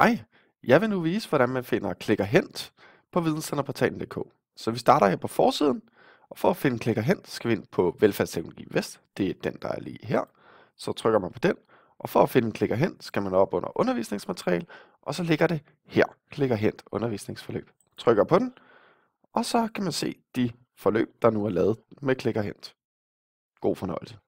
Hej, jeg vil nu vise, hvordan man finder klikker hent på videnscenterportalen.dk. Så vi starter her på forsiden, og for at finde klikker hent, skal vi ind på Velfærdsteknologi Vest. Det er den, der er lige her. Så trykker man på den, og for at finde klikker hent, skal man op under undervisningsmateriale, og så ligger det her, klikker hent undervisningsforløb. Trykker på den, og så kan man se de forløb, der nu er lavet med klikker hent. God fornøjelse.